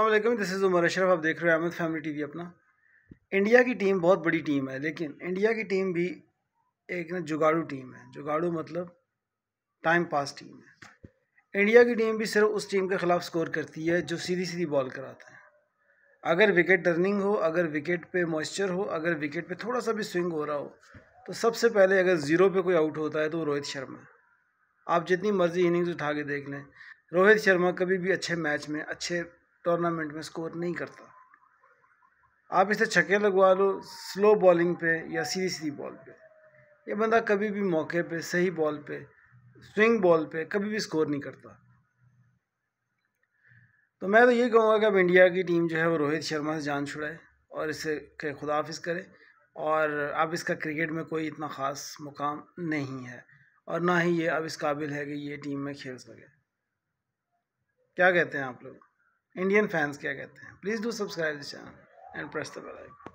अल्लाम this is Umar Ashraf आप देख रहे हो अहमद फैमिली टीवी अपना इंडिया की टीम बहुत बड़ी टीम है लेकिन इंडिया की टीम भी एक ना जुगाड़ू टीम है जुगाड़ू मतलब टाइम पास टीम है इंडिया की टीम भी सिर्फ उस टीम के ख़िलाफ़ स्कोर करती है जो सीधी सीधी बॉल कराता है अगर विकेट टर्निंग हो अगर विकेट पे मॉइस्चर हो अगर विकेट पे थोड़ा सा भी स्विंग हो रहा हो तो सबसे पहले अगर ज़ीरो पे कोई आउट होता है तो रोहित शर्मा आप जितनी मर्ज़ी इनिंग्स उठा के देख लें रोहित शर्मा कभी भी अच्छे मैच में अच्छे टूर्नामेंट में स्कोर नहीं करता आप इसे छक्के लगवा लो स्लो बॉलिंग पे या सीधी सीधी बॉल पे ये बंदा कभी भी मौके पे सही बॉल पे स्विंग बॉल पे कभी भी स्कोर नहीं करता तो मैं तो ये कहूँगा कि अब इंडिया की टीम जो है वो रोहित शर्मा से जान छुड़ाए और इसे के खुदाफिज करे और अब इसका क्रिकेट में कोई इतना ख़ास मुकाम नहीं है और ना ही ये अब इस काबिल है कि ये टीम में खेल सके क्या कहते हैं आप लोग इंडियन फैंस क्या कहते हैं please do subscribe this channel and press the bell icon